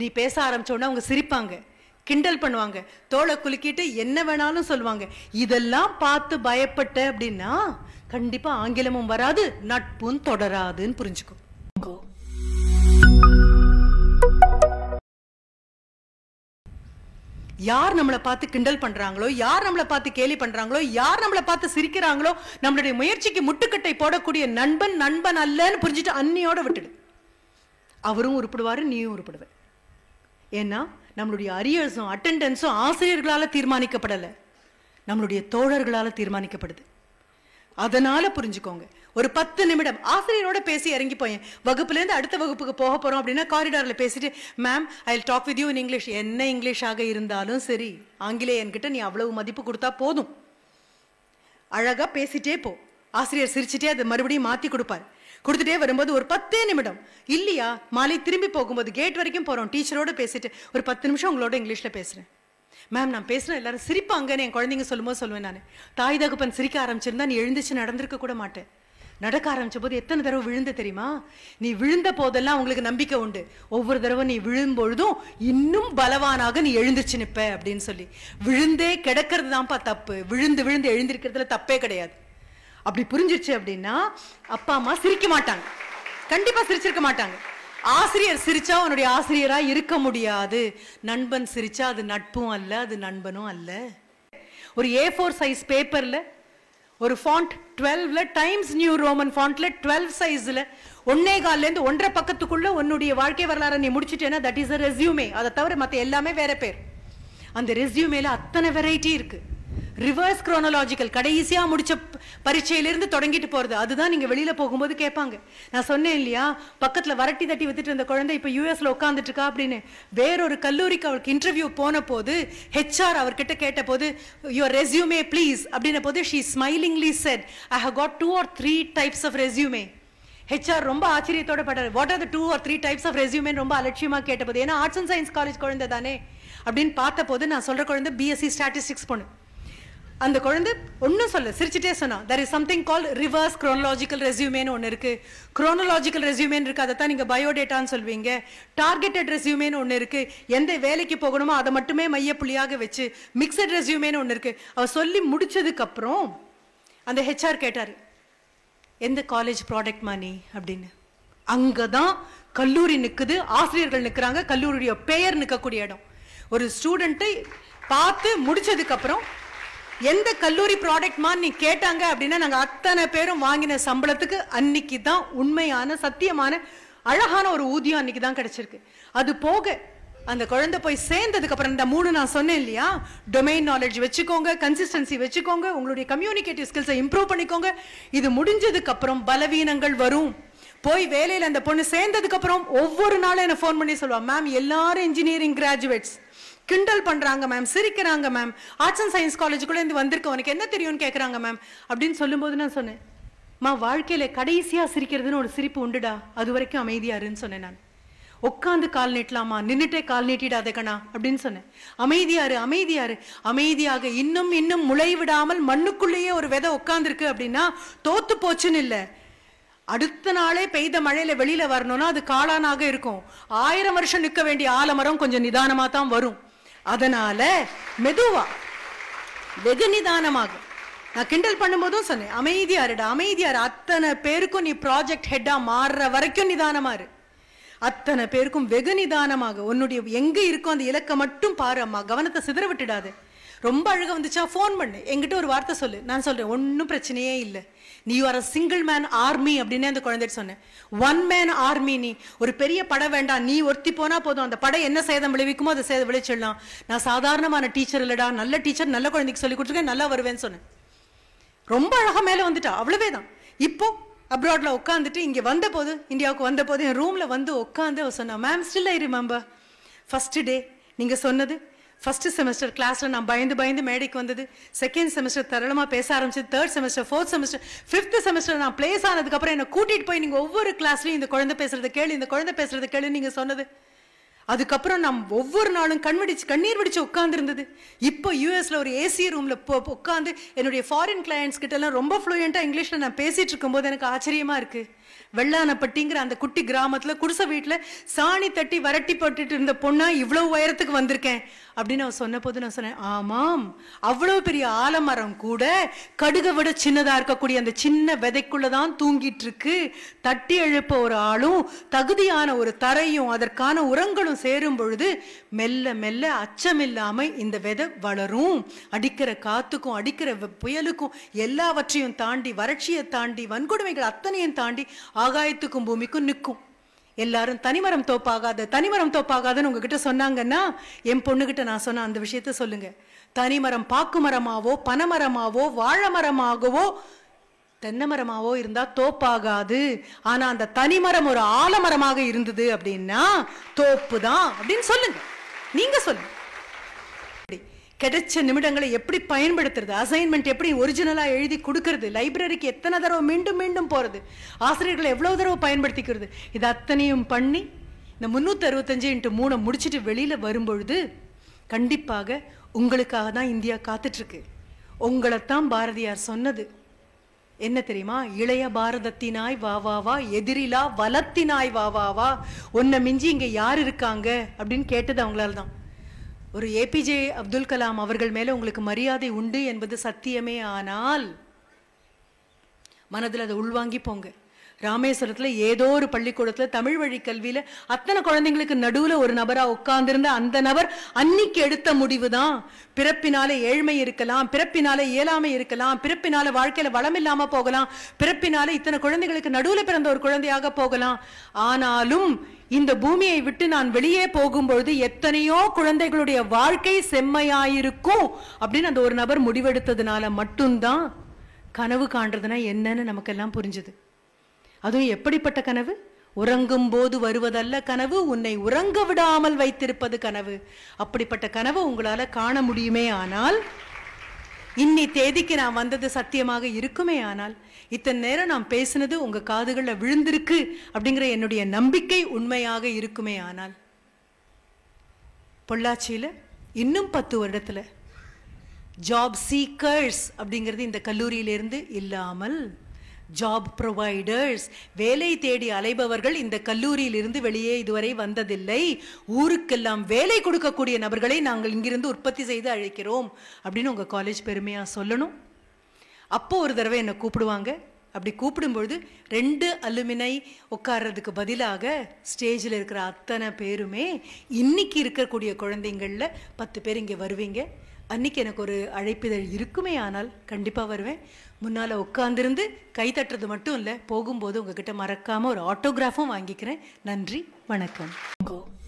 நீ பேச ஆரம்பிச்சோன்னா அவங்க சிரிப்பாங்க கிண்டல் பண்ணுவாங்க தோலை குலுக்கிட்டு என்ன வேணாலும் சொல்லுவாங்க இதெல்லாம் பார்த்து பயப்பட்ட அப்படின்னா கண்டிப்பா ஆங்கிலமும் வராது நட்பும் தொடராதுன்னு புரிஞ்சுக்கும் யார் நம்மளை பார்த்து கிண்டல் பண்றாங்களோ யார் நம்மளை பார்த்து கேலி பண்றாங்களோ யார் நம்மளை பார்த்து சிரிக்கிறாங்களோ நம்மளுடைய முயற்சிக்கு முட்டுக்கட்டை போடக்கூடிய நண்பன் நண்பன் அல்லன்னு புரிஞ்சுட்டு அன்னியோட விட்டுடு அவரும் உருப்படுவாரு நீயும் உருப்படுவ ஏன்னா நம்மளுடைய அரியர்ஸும் அட்டண்டன்ஸும் ஆசிரியர்களால் தீர்மானிக்கப்படலை நம்மளுடைய தோழர்களால் தீர்மானிக்கப்படுது அதனால புரிஞ்சுக்கோங்க ஒரு பத்து நிமிடம் ஆசிரியரோட பேசி இறங்கி போயேன் வகுப்புலேருந்து அடுத்த வகுப்புக்கு போக போகிறோம் அப்படின்னா காரிடாரில் பேசிட்டு ma'am I talk with you in English என்ன இங்கிலீஷாக இருந்தாலும் சரி என்கிட்ட நீ அவ்வளவு மதிப்பு கொடுத்தா போதும் அழகாக பேசிட்டே போ ஆசிரியர் சிரிச்சிட்டே அதை மறுபடியும் மாற்றி கொடுப்பார் கொடுத்துட்டே வரும்போது ஒரு பத்தே நிமிடம் இல்லையா மாலை திரும்பி போகும்போது கேட் வரைக்கும் போகிறோம் டீச்சரோடு பேசிட்டு ஒரு பத்து நிமிஷம் உங்களோட இங்கிலீஷில் பேசுகிறேன் மேம் நான் பேசுகிறேன் எல்லாரும் சிரிப்பாங்கன்னு என் குழந்தைங்க சொல்லும்போது சொல்லுவேன் நான் தாய் தகுப்பன் சிரிக்க ஆரம்பிச்சிருந்தா நீ எழுந்துச்சு நடந்திருக்க கூட மாட்டேன் நடக்க ஆரம்பிச்ச போது எத்தனை தடவை விழுந்து தெரியுமா நீ விழுந்த போதெல்லாம் உங்களுக்கு நம்பிக்கை உண்டு ஒவ்வொரு தடவை நீ விழும்பொழுதும் இன்னும் பலவானாக நீ எழுந்துச்சு நிற்ப அப்படின்னு சொல்லி விழுந்தே கிடக்கிறது தான்ப்பா தப்பு விழுந்து விழுந்து எழுந்திருக்கிறதுல தப்பே கிடையாது அப்படி புரிஞ்சிருச்சு அப்படின்னா அப்பா அம்மா சிரிக்க மாட்டாங்க கண்டிப்பாக சிரிச்சிருக்க மாட்டாங்க ஆசிரியர் சிரிச்சா உன்னுடைய ஆசிரியராக இருக்க முடியாது நண்பன் சிரிச்சா அது நட்பும் அல்ல அது நண்பனும் அல்ல ஒரு ஏ ஃபோர் சைஸ் பேப்பரில் ஒரு ஃபாண்ட் டுவெல்வில் டைம்ஸ் நியூ ரோமன் ஃபாண்ட்டில் டுவெல் சைஸில் ஒன்னே கால்லேருந்து ஒன்றரை பக்கத்துக்குள்ளே உன்னுடைய வாழ்க்கை வரலாறு நீ முடிச்சிட்டேன்னா தட் இஸ் அ ரெசியூமே அதை தவிர மற்ற எல்லாமே வேற பேர் அந்த ரெசியூமேல அத்தனை வெரைட்டி இருக்குது ரிவர்ஸ் குரோனலாஜிக்கல் கடைசியாக முடிச்ச பரீட்சையிலேருந்து தொடங்கிட்டு போகிறது அதுதான் நீங்கள் வெளியில் போகும்போது கேட்பாங்க நான் சொன்னேன் இல்லையா பக்கத்தில் வரட்டி தட்டி வித்துட்டு இருந்த குழந்தை இப்போ யூஎஸில் உட்காந்துட்டுருக்கா அப்படின்னு வேறொரு கல்லூரிக்கு அவளுக்கு இன்டர்வியூ போன போது ஹெச்ஆர் அவர்கிட்ட கேட்ட போது யுவர் ரெசியூமே ப்ளீஸ் அப்படின்ன போது she smilingly said I have got two or three types of resume HR ரொம்ப ஆச்சரியத்தோட பட்டார் what are the two or three types of resume ரொம்ப அலட்சியமாக கேட்ட போது ஏன்னா ஆர்ட்ஸ் அண்ட் சயின்ஸ் காலேஜ் குழந்தை தானே அப்படின்னு பார்த்த போது நான் சொல்கிற குழந்தை பிஎஸ்சி ஸ்டாட்டிஸ்டிக்ஸ் பொண்ணு அந்த குழந்தை ஒன்றும் சொல்ல சிரிச்சிட்டே சொன்னா there is something call reverse chronological ரெசியூமேனு ஒன்று இருக்குது குரோனலாஜிக்கல் ரெசியூமேன் இருக்குது அதை தான் நீங்கள் பயோடேட்டான்னு சொல்வீங்க டார்கெட்டட் ரெசியூமேனு ஒன்று இருக்குது எந்த வேலைக்கு போகணுமோ அதை மட்டுமே மையப்புள்ளியாக வச்சு மிக்சட் ரெசியூமேனு ஒன்று இருக்குது அவர் சொல்லி முடிச்சதுக்கப்புறம் அந்த ஹெச்ஆர் கேட்டார் எந்த காலேஜ் ப்ராடக்ட் மணி அப்படின்னு அங்கே தான் கல்லூரி நிற்குது ஆசிரியர்கள் நிற்கிறாங்க கல்லூரியோட பெயர் நிற்கக்கூடிய இடம் ஒரு ஸ்டூடெண்ட்டை பார்த்து முடிச்சதுக்கப்புறம் எந்த கல்லூரி ப்ராடக்ட்மா நீ கேட்டாங்க அப்படின்னா நாங்கள் அத்தனை பேரும் வாங்கின சம்பளத்துக்கு அன்னைக்கு தான் உண்மையான சத்தியமான அழகான ஒரு ஊதியம் அன்னைக்கு தான் கிடைச்சிருக்கு அது போக அந்த குழந்தை போய் சேர்ந்ததுக்கு அப்புறம் இந்த மூணு நான் சொன்னேன் இல்லையா டொமைன் நாலேஜ் வச்சுக்கோங்க கன்சிஸ்டன்சி வச்சுக்கோங்க உங்களுடைய கம்யூனிகேட்டிவ் ஸ்கில்ஸை இம்ப்ரூவ் பண்ணிக்கோங்க இது முடிஞ்சதுக்கு அப்புறம் பலவீனங்கள் வரும் போய் வேலையில் அந்த பொண்ணு சேர்ந்ததுக்கு அப்புறம் ஒவ்வொரு நாளும் என்னை ஃபோன் பண்ணி சொல்லுவாள் மேம் எல்லாரும் இன்ஜினியரிங் கிராஜுவேட்ஸ் கிண்டல் பண்ணுறாங்க மேம் சிரிக்கிறாங்க மேம் ஆர்ட்ஸ் அண்ட் சயின்ஸ் இருந்து வந்திருக்க உனக்கு என்ன தெரியும்னு கேட்குறாங்க மேம் அப்படின்னு சொல்லும்போது நான் சொன்னேன் மா வாழ்க்கையில் கடைசியாக சிரிக்கிறதுன்னு ஒரு சிரிப்பு உண்டுடா அது வரைக்கும் அமைதியாருன்னு சொன்னேன் நான் உட்காந்து கால் நீட்டலாமா நின்றுட்டே கால் நீட்டிடாத கண்ணா அப்படின்னு சொன்னேன் அமைதியாரு அமைதியாரு அமைதியாக இன்னும் இன்னும் முளை விடாமல் மண்ணுக்குள்ளேயே ஒரு விதை உட்காந்துருக்கு அப்படின்னா தோத்து போச்சுன்னு இல்லை அடுத்த நாளே பெய்த மழையில வெளியில வரணும்னா அது காளானாக இருக்கும் ஆயிரம் வருஷம் நிற்க வேண்டிய ஆலமரம் கொஞ்சம் நிதானமாக தான் வரும் அதனால மெதுவா வெகு நிதானமாகும் நான் கிண்டல் பண்ணும்போதும் சொன்னேன் அமைதியா இருடா அமைதியா இரு அத்தனை பேருக்கும் நீ ப்ராஜெக்ட் ஹெட்டா மாறுற வரைக்கும் நிதானமா இரு அத்தனை பேருக்கும் வெகு நிதானமாக உன்னுடைய எங்க இருக்கோ அந்த இலக்கை மட்டும் பாரு அம்மா கவனத்தை சிதற விட்டுடாது ரொம்ப அழகாக வந்துச்சா ஃபோன் பண்ணு எங்கிட்ட ஒரு வார்த்தை சொல்லு நான் சொல்கிறேன் ஒன்றும் பிரச்சனையே இல்லை நீ are a single man army அப்படின்னே அந்த குழந்தைட்டு சொன்னேன் ஒன் மேன் ஆர்மி நீ ஒரு பெரிய படம் வேண்டாம் நீ ஒருத்தி போனால் போதும் அந்த படம் என்ன சேதம் விளைவிக்குமோ அதை சேதம் விளைச்சிடலாம் நான் சாதாரணமான டீச்சர் இல்லைடா நல்ல டீச்சர் நல்ல குழந்தைக்கு சொல்லி கொடுத்துருக்கேன் நல்லா வருவேன்னு சொன்னேன் ரொம்ப அழகாக மேலே வந்துட்டா அவ்வளவே தான் இப்போ அப்ராடில் உட்காந்துட்டு இங்கே வந்த போது இந்தியாவுக்கு வந்த போது என் ரூமில் வந்து உட்காந்து அவ சொன்னான் ma'am still I remember first day நீங்கள் சொன்னது ஃபஸ்ட்டு செமஸ்டர் கிளாஸில் நான் பயந்து பயந்து மேடைக்கு வந்தது செகண்ட் செமஸ்டர் தரளமாக பேச ஆரம்பிச்சது third semester fourth semester fifth semester நான் பிளேஸ் ஆனதுக்கப்புறம் என்னை கூட்டிகிட்டு போய் நீங்கள் ஒவ்வொரு கிளாஸ்லையும் இந்த குழந்தை பேசுறது கேளு இந்த குழந்தை பேசுகிறத கேளு நீங்கள் சொன்னது அதுக்கப்புறம் நான் ஒவ்வொரு நாளும் கண்விடிச்சு கண்ணீர் வடிச்சு உட்காந்துருந்தது இப்போ யூஎஸில் ஒரு ஏசி ரூமில் உட்காந்து என்னுடைய ஃபாரின் கிளையண்ட்ஸ் கிட்டலாம் ரொம்ப ஃப்ளூயண்ட்டாக இங்கிலீஷில் நான் பேசிகிட்டு இருக்கும்போது எனக்கு ஆச்சரியமாக இருக்குது வெள்ளானப்பட்டிங்கிற அந்த குட்டி கிராமத்தில் குடிசை வீட்டில் சாணி தட்டி வரட்டி போட்டுட்டு இருந்த பொண்ணா இவ்வளோ உயரத்துக்கு வந்திருக்கேன் அப்படின்னு அவன் சொன்னபோது நான் சொன்னேன் ஆமாம் அவ்வளோ பெரிய ஆலமரம் கூட கடுகை விட சின்னதாக இருக்கக்கூடிய அந்த சின்ன விதைக்குள்ளே தான் தூங்கிட்டு இருக்கு தட்டி எழுப்ப ஒரு ஆளும் தகுதியான ஒரு தரையும் அதற்கான உரங்களும் சேரும் பொழுது மெல்ல மெல்ல அச்சமில்லாமல் இந்த விதை வளரும் அடிக்கிற காத்துக்கும் அடிக்கிற புயலுக்கும் எல்லாவற்றையும் தாண்டி வறட்சியை தாண்டி வன்கொடுமைகள் அத்தனையும் தாண்டி ஆகாயத்துக்கும் பூமிக்கும் நிற்கும் எல்லாரும் தனிமரம் தோப்பாகாத தனிமரம் தோப்பாகாதுன்னு உங்ககிட்ட சொன்னாங்கன்னா என் பொண்ணுகிட்ட நான் சொன்ன அந்த விஷயத்த சொல்லுங்க தனிமரம் பாக்கு மரமாவோ பனமரமாவோ வாழை மரமாகவோ தென்னை மரமாவோ இருந்தா தோப்பாகாது ஆனா அந்த தனிமரம் ஒரு ஆலமரமாக இருந்தது அப்படின்னா தோப்பு தான் அப்படின்னு சொல்லுங்க நீங்க சொல்லுங்க கிடைச்ச நிமிடங்களை எப்படி பயன்படுத்துறது அசைன்மெண்ட் எப்படி ஒரிஜினலாக எழுதி கொடுக்கறது லைப்ரரிக்கு எத்தனை தடவை மீண்டும் மீண்டும் போகிறது ஆசிரியர்களை எவ்வளோ தடவை பயன்படுத்திக்கிறது இது அத்தனையும் பண்ணி இந்த முந்நூற்றி அறுபத்தஞ்சு இன்ட்டு மூணை முடிச்சுட்டு வெளியில் வரும்பொழுது கண்டிப்பாக உங்களுக்காக தான் இந்தியா காத்துட்ருக்கு உங்களைத்தான் பாரதியார் சொன்னது என்ன தெரியுமா இளைய பாரதத்தினாய் வா வா வா எதிரிலா வலத்தினாய் வா வா வா உன்னை மிஞ்சி இங்கே யார் இருக்காங்க அப்படின்னு கேட்டது அவங்களால தான் ஒரு ஏபிஜே அப்துல் கலாம் அவர்கள் மேலே உங்களுக்கு மரியாதை உண்டு என்பது சத்தியமே ஆனால் மனதில் அதை உள்வாங்கி போங்க ராமேஸ்வரத்தில் ஏதோ ஒரு பள்ளிக்கூடத்தில் தமிழ் வழி கல்வியில் அத்தனை குழந்தைங்களுக்கு நடுவில் ஒரு நபராக உட்கார்ந்திருந்த அந்த நபர் அன்னைக்கு எடுத்த முடிவு தான் பிறப்பினால ஏழ்மை இருக்கலாம் பிறப்பினால இயலாமை இருக்கலாம் பிறப்பினால வாழ்க்கையில் வளம் இல்லாமல் போகலாம் பிறப்பினால இத்தனை குழந்தைகளுக்கு நடுவில் பிறந்த ஒரு குழந்தையாக போகலாம் ஆனாலும் இந்த பூமியை விட்டு நான் வெளியே போகும்பொழுது எத்தனையோ குழந்தைகளுடைய வாழ்க்கை செம்மையாயிருக்கும் அப்படின்னு அந்த ஒரு நபர் முடிவெடுத்ததுனால மட்டும்தான் கனவு காண்றதுனா என்னன்னு நமக்கெல்லாம் புரிஞ்சுது அதுவும் எப்படிப்பட்ட கனவு உறங்கும் போது வருவதல்ல கனவு உன்னை உறங்க விடாமல் வைத்திருப்பது கனவு அப்படிப்பட்ட கனவு உங்களால காண முடியுமே ஆனால் இன்னி தேதிக்கு நான் வந்தது சத்தியமாக இருக்குமே ஆனால் இத்தனை நேரம் நான் பேசினது உங்க காதுகளில் விழுந்திருக்கு அப்படிங்கிற என்னுடைய நம்பிக்கை உண்மையாக இருக்குமே ஆனால் பொள்ளாச்சியில் இன்னும் பத்து வருடத்தில் ஜாப் சீக்கர்ஸ் அப்படிங்கிறது இந்த கல்லூரியிலிருந்து இல்லாமல் ஜாப் ப்ரொவைடர்ஸ் வேலை தேடி அலைபவர்கள் இந்த கல்லூரியில் இருந்து வெளியே இதுவரை வந்ததில்லை ஊருக்கெல்லாம் வேலை கொடுக்கக்கூடிய நபர்களை நாங்கள் இங்கிருந்து உற்பத்தி செய்து அழைக்கிறோம் அப்படின்னு உங்கள் காலேஜ் பெருமையாக சொல்லணும் அப்போது ஒரு தடவை என்னை கூப்பிடுவாங்க அப்படி கூப்பிடும்பொழுது ரெண்டு அலுமினை உட்கார்றதுக்கு பதிலாக ஸ்டேஜில் இருக்கிற அத்தனை பேருமே இன்னைக்கு இருக்கக்கூடிய குழந்தைங்களில் பத்து பேர் இங்கே வருவீங்க அன்னைக்கு எனக்கு ஒரு அழைப்பிதழ் இருக்குமே ஆனால் கண்டிப்பாக வருவேன் முன்னால் உட்காந்துருந்து கை தட்டுறது மட்டும் இல்லை போகும்போது உங்ககிட்ட மறக்காமல் ஒரு ஆட்டோகிராஃபும் வாங்கிக்கிறேன் நன்றி வணக்கம்